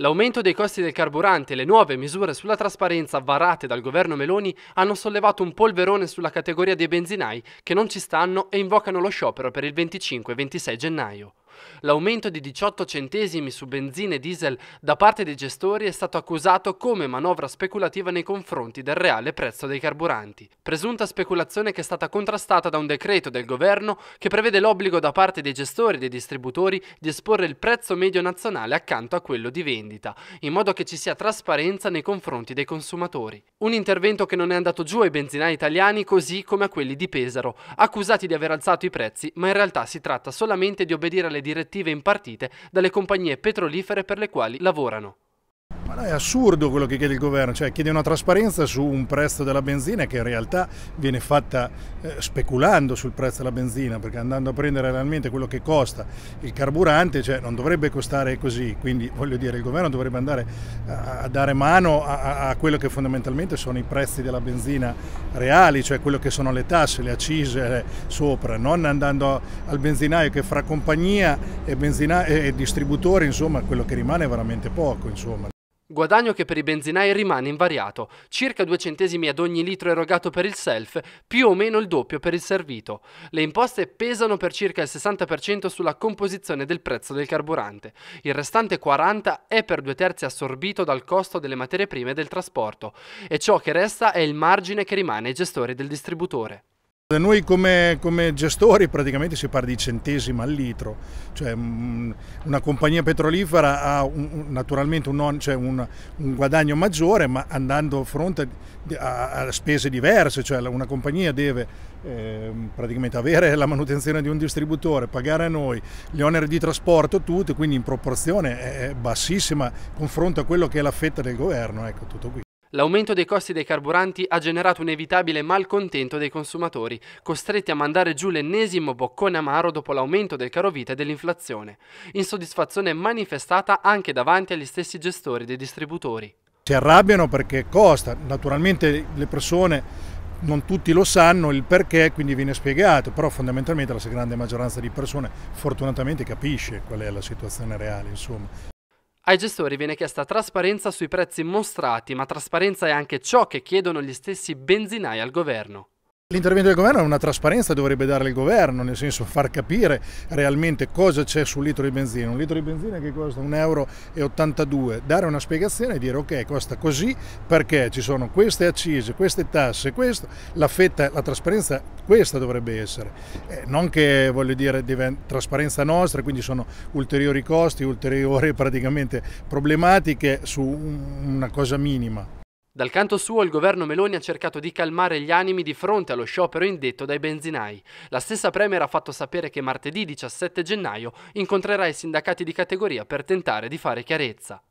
L'aumento dei costi del carburante e le nuove misure sulla trasparenza varate dal governo Meloni hanno sollevato un polverone sulla categoria dei benzinai che non ci stanno e invocano lo sciopero per il 25 e 26 gennaio. L'aumento di 18 centesimi su benzina e diesel da parte dei gestori è stato accusato come manovra speculativa nei confronti del reale prezzo dei carburanti. Presunta speculazione che è stata contrastata da un decreto del governo che prevede l'obbligo da parte dei gestori e dei distributori di esporre il prezzo medio nazionale accanto a quello di vendita, in modo che ci sia trasparenza nei confronti dei consumatori. Un intervento che non è andato giù ai benzinai italiani così come a quelli di Pesaro, accusati di aver alzato i prezzi, ma in realtà si tratta solamente di obbedire alle alle direttive impartite dalle compagnie petrolifere per le quali lavorano è assurdo quello che chiede il governo, cioè chiede una trasparenza su un prezzo della benzina che in realtà viene fatta eh, speculando sul prezzo della benzina, perché andando a prendere realmente quello che costa il carburante, cioè, non dovrebbe costare così, quindi voglio dire il governo dovrebbe andare a, a dare mano a, a, quello che fondamentalmente sono i prezzi della benzina reali, cioè quello che sono le tasse, le accise eh, sopra, non andando al benzinaio che fra compagnia e, benzina e distributore, insomma, quello che rimane è veramente poco. Insomma. Guadagno che per i benzinai rimane invariato, circa due centesimi ad ogni litro erogato per il self, più o meno il doppio per il servito. Le imposte pesano per circa il 60% sulla composizione del prezzo del carburante. Il restante 40% è per due terzi assorbito dal costo delle materie prime e del trasporto, e ciò che resta è il margine che rimane ai gestori del distributore. Noi come, come, gestori praticamente si parla di centesima al litro, cioè mm, una compagnia petrolifera ha un, naturalmente un, non, cioè un, un, guadagno maggiore ma andando a fronte a, a spese diverse, cioè una compagnia deve eh, praticamente avere la manutenzione di un distributore, pagare a noi gli oneri di trasporto, tutto, quindi in proporzione è bassissima confronto a quello che è la fetta del governo, ecco tutto qui. L'aumento dei costi dei carburanti ha generato un evitabile malcontento dei consumatori, costretti a mandare giù l'ennesimo boccone amaro dopo l'aumento del carovita e dell'inflazione. Insoddisfazione manifestata anche davanti agli stessi gestori dei distributori. Si arrabbiano perché costa, naturalmente le persone non tutti lo sanno il perché, quindi viene spiegato, però fondamentalmente la grande maggioranza di persone fortunatamente capisce qual è la situazione reale. Insomma. Ai gestori viene chiesta trasparenza sui prezzi mostrati, ma trasparenza è anche ciò che chiedono gli stessi benzinai al governo. L'intervento del governo è una trasparenza dovrebbe dare il governo, nel senso far capire realmente cosa c'è sul litro di benzina. Un litro di benzina che costa 1,82 euro, dare una spiegazione e dire ok costa così perché ci sono queste accise, queste tasse, questo, la fetta, la trasparenza questa dovrebbe essere. Eh, non che voglio dire trasparenza nostra, quindi sono ulteriori costi, ulteriori praticamente problematiche su una cosa minima. Dal canto suo il governo Meloni ha cercato di calmare gli animi di fronte allo sciopero indetto dai benzinai. La stessa Premier ha fatto sapere che martedì 17 gennaio incontrerà i sindacati di categoria per tentare di fare chiarezza.